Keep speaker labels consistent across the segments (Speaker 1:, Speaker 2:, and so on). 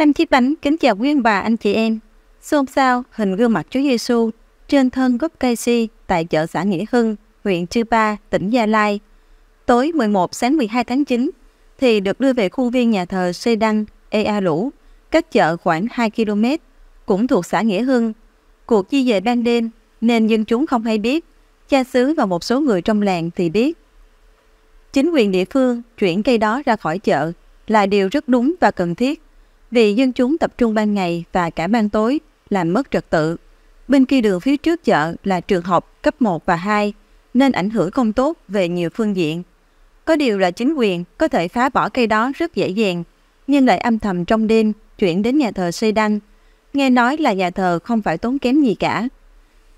Speaker 1: Năm chiếc bánh kính chào quý ông bà anh chị em. Xôn xao hình gương mặt Chúa Giêsu trên thân gốc cây si tại chợ xã Nghĩa Hưng, huyện Chư Ba, tỉnh Gia Lai. Tối 11 sáng 12 tháng 9 thì được đưa về khuôn viên nhà thờ Sê Đăng, Ea Lũ, cách chợ khoảng 2 km, cũng thuộc xã Nghĩa Hưng. Cuộc di dời ban đêm nên dân chúng không hay biết, cha xứ và một số người trong làng thì biết. Chính quyền địa phương chuyển cây đó ra khỏi chợ là điều rất đúng và cần thiết vì dân chúng tập trung ban ngày và cả ban tối, làm mất trật tự. Bên kia đường phía trước chợ là trường học cấp 1 và 2, nên ảnh hưởng không tốt về nhiều phương diện. Có điều là chính quyền có thể phá bỏ cây đó rất dễ dàng, nhưng lại âm thầm trong đêm chuyển đến nhà thờ xây Đăng. Nghe nói là nhà thờ không phải tốn kém gì cả.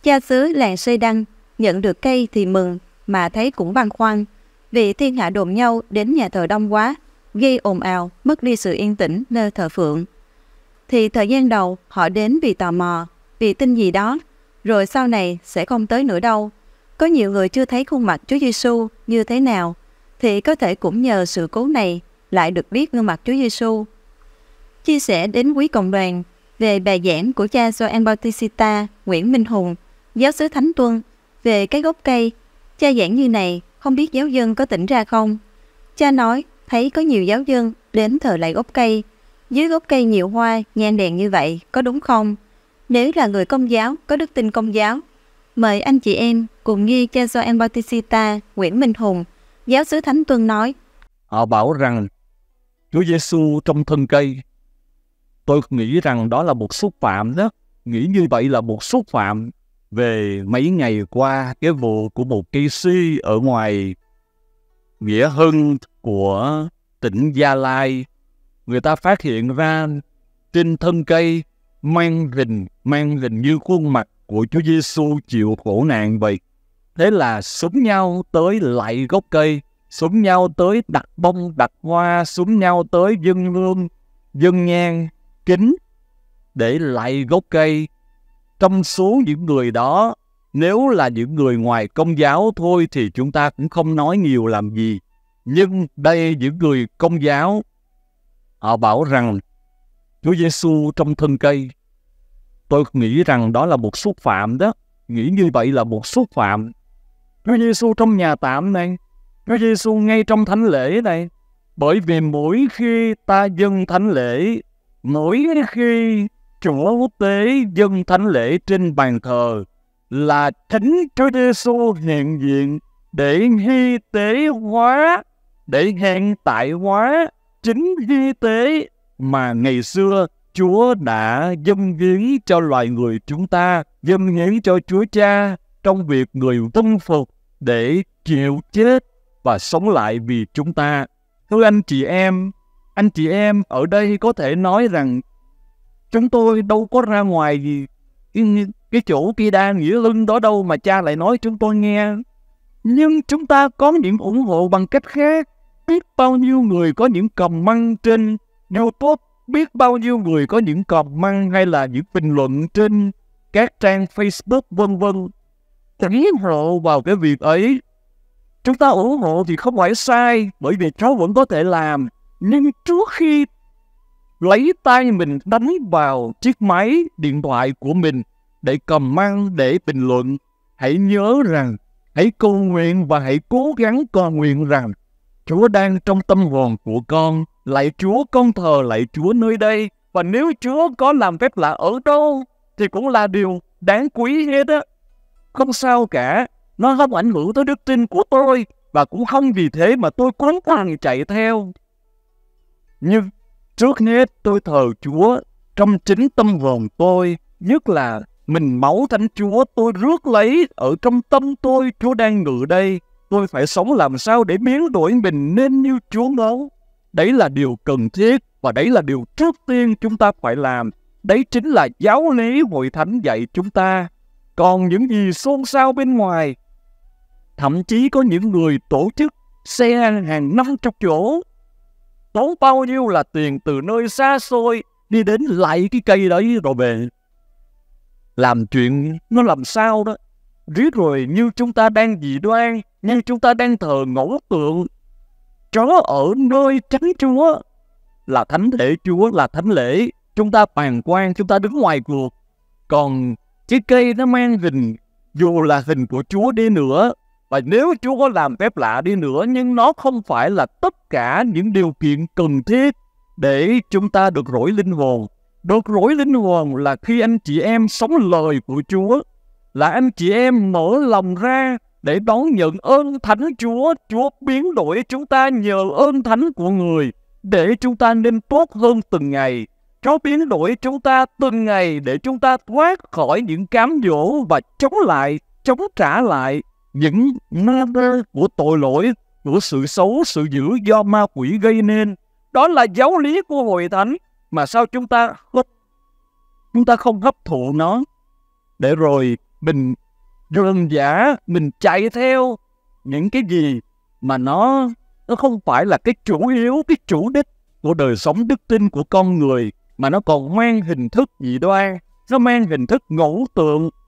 Speaker 1: Cha xứ làng xây Đăng nhận được cây thì mừng, mà thấy cũng băn khoăn, vì thiên hạ đồn nhau đến nhà thờ đông quá gây ồn ào, mất đi sự yên tĩnh nơi thờ phượng. Thì thời gian đầu họ đến vì tò mò, vì tin gì đó, rồi sau này sẽ không tới nữa đâu. Có nhiều người chưa thấy khuôn mặt Chúa Giêsu như thế nào, thì có thể cũng nhờ sự cố này lại được biết gương mặt Chúa Giêsu. Chia sẻ đến quý cộng đoàn về bài giảng của cha Joan Bautista Nguyễn Minh Hùng, giáo sứ Thánh Tuân về cái gốc cây, cha giảng như này không biết giáo dân có tỉnh ra không? Cha nói thấy có nhiều giáo dân đến thờ lại gốc cây. Dưới gốc cây nhiều hoa, nhan đèn như vậy, có đúng không? Nếu là người công giáo, có đức tin công giáo, mời anh chị em cùng nghe cha Joan Bautista, Nguyễn Minh Hùng, giáo sứ Thánh Tuân nói.
Speaker 2: Họ bảo rằng Chúa Giêsu trong thân cây. Tôi nghĩ rằng đó là một xúc phạm đó. Nghĩ như vậy là một xúc phạm về mấy ngày qua cái vụ của một cây si ở ngoài Nghĩa Hưng của tỉnh Gia Lai, người ta phát hiện ra trên thân cây mang hình mang hình như khuôn mặt của Chúa Giêsu chịu khổ nạn vậy. Thế là súng nhau tới lại gốc cây, súng nhau tới đặt bông đặt hoa, súng nhau tới dân hương dân nhang, kính để lại gốc cây. Trong số những người đó, nếu là những người ngoài công giáo thôi thì chúng ta cũng không nói nhiều làm gì nhưng đây những người công giáo họ bảo rằng Chúa Giêsu trong thân cây tôi nghĩ rằng đó là một xúc phạm đó nghĩ như vậy là một xúc phạm Chúa Giêsu trong nhà tạm này Chúa Giêsu ngay trong thánh lễ này bởi vì mỗi khi ta dâng thánh lễ mỗi khi chỗ tế dâng thánh lễ trên bàn thờ là chính Chúa Giêsu hiện diện để hy tế hóa để hiện tại hóa chính hy tế mà ngày xưa Chúa đã dâng hiến cho loài người chúng ta, dâng hiến cho Chúa Cha trong việc người tâm phục để chịu chết và sống lại vì chúng ta. Thưa anh chị em, anh chị em ở đây có thể nói rằng chúng tôi đâu có ra ngoài gì cái chỗ kia đa nghĩa lưng đó đâu mà cha lại nói chúng tôi nghe nhưng chúng ta có những ủng hộ bằng cách khác biết bao nhiêu người có những cầm comment trên YouTube, biết bao nhiêu người có những cầm comment hay là những bình luận trên các trang Facebook vân vân chẳng ủng hộ vào cái việc ấy chúng ta ủng hộ thì không phải sai bởi vì cháu vẫn có thể làm nhưng trước khi lấy tay mình đánh vào chiếc máy điện thoại của mình để cầm mang để bình luận hãy nhớ rằng hãy cầu nguyện và hãy cố gắng cầu nguyện rằng Chúa đang trong tâm hồn của con. Lạy Chúa, con thờ lạy Chúa nơi đây. Và nếu Chúa có làm phép lạ ở đâu thì cũng là điều đáng quý hết á. Không sao cả, nó không ảnh hưởng tới đức tin của tôi và cũng không vì thế mà tôi cuốn quàng chạy theo. Nhưng trước hết tôi thờ Chúa trong chính tâm hồn tôi, nhất là mình máu thánh Chúa tôi rước lấy ở trong tâm tôi Chúa đang ngự đây Tôi phải sống làm sao để biến đổi mình nên như Chúa nói. Đấy là điều cần thiết và đấy là điều trước tiên chúng ta phải làm. Đấy chính là giáo lý hội thánh dạy chúng ta. Còn những gì xôn xao bên ngoài, thậm chí có những người tổ chức xe hàng năm trong chỗ, tốn bao nhiêu là tiền từ nơi xa xôi đi đến lại cái cây đấy rồi về làm chuyện nó làm sao đó riết rồi như chúng ta đang dị đoan như chúng ta đang thờ ngẫu tượng chó ở nơi tránh chúa là thánh thể chúa là thánh lễ chúng ta bàn quan chúng ta đứng ngoài cuộc còn chiếc cây nó mang hình dù là hình của chúa đi nữa và nếu chúa có làm phép lạ đi nữa nhưng nó không phải là tất cả những điều kiện cần thiết để chúng ta được rỗi linh hồn được rỗi linh hồn là khi anh chị em sống lời của chúa là anh chị em mở lòng ra để đón nhận ơn Thánh Chúa. Chúa biến đổi chúng ta nhờ ơn Thánh của người để chúng ta nên tốt hơn từng ngày. Chúa biến đổi chúng ta từng ngày để chúng ta thoát khỏi những cám dỗ và chống lại, chống trả lại những ma của tội lỗi, của sự xấu, sự dữ do ma quỷ gây nên. Đó là giáo lý của hội thánh mà sao chúng ta chúng ta không hấp thụ nó để rồi mình rườm giả mình chạy theo những cái gì mà nó nó không phải là cái chủ yếu cái chủ đích của đời sống đức tin của con người mà nó còn mang hình thức dị đoan nó mang hình thức ngẫu tượng